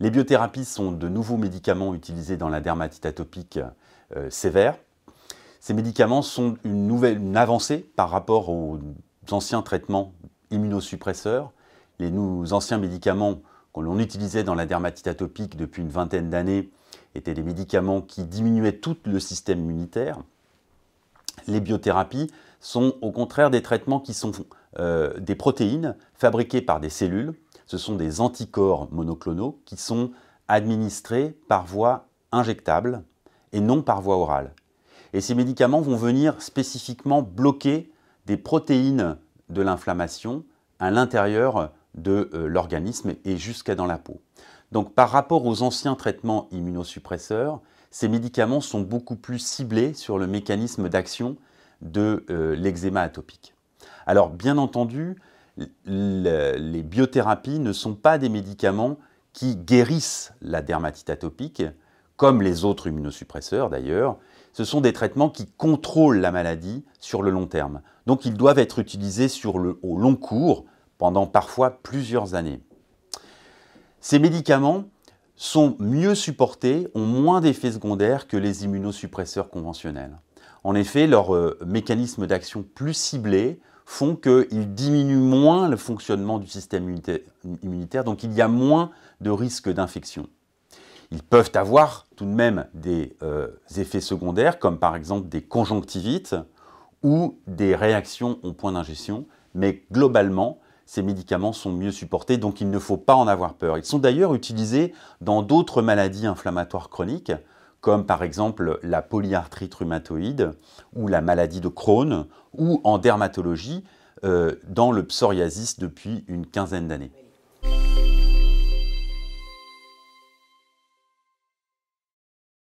Les biothérapies sont de nouveaux médicaments utilisés dans la dermatite atopique euh, sévère. Ces médicaments sont une nouvelle avancée par rapport aux anciens traitements immunosuppresseurs, les anciens médicaments que l'on utilisait dans la dermatite atopique depuis une vingtaine d'années étaient des médicaments qui diminuaient tout le système immunitaire. Les biothérapies sont au contraire des traitements qui sont euh, des protéines fabriquées par des cellules ce sont des anticorps monoclonaux qui sont administrés par voie injectable et non par voie orale. Et ces médicaments vont venir spécifiquement bloquer des protéines de l'inflammation à l'intérieur de euh, l'organisme et jusqu'à dans la peau. Donc par rapport aux anciens traitements immunosuppresseurs, ces médicaments sont beaucoup plus ciblés sur le mécanisme d'action de euh, l'eczéma atopique. Alors bien entendu, les biothérapies ne sont pas des médicaments qui guérissent la dermatite atopique, comme les autres immunosuppresseurs d'ailleurs. Ce sont des traitements qui contrôlent la maladie sur le long terme. Donc ils doivent être utilisés au long cours, pendant parfois plusieurs années. Ces médicaments sont mieux supportés, ont moins d'effets secondaires que les immunosuppresseurs conventionnels. En effet, leur euh, mécanisme d'action plus ciblé font qu'ils diminuent moins le fonctionnement du système immunitaire, donc il y a moins de risques d'infection. Ils peuvent avoir tout de même des euh, effets secondaires, comme par exemple des conjonctivites ou des réactions au point d'ingestion, mais globalement, ces médicaments sont mieux supportés, donc il ne faut pas en avoir peur. Ils sont d'ailleurs utilisés dans d'autres maladies inflammatoires chroniques, comme par exemple la polyarthrite rhumatoïde ou la maladie de Crohn, ou en dermatologie, euh, dans le psoriasis depuis une quinzaine d'années.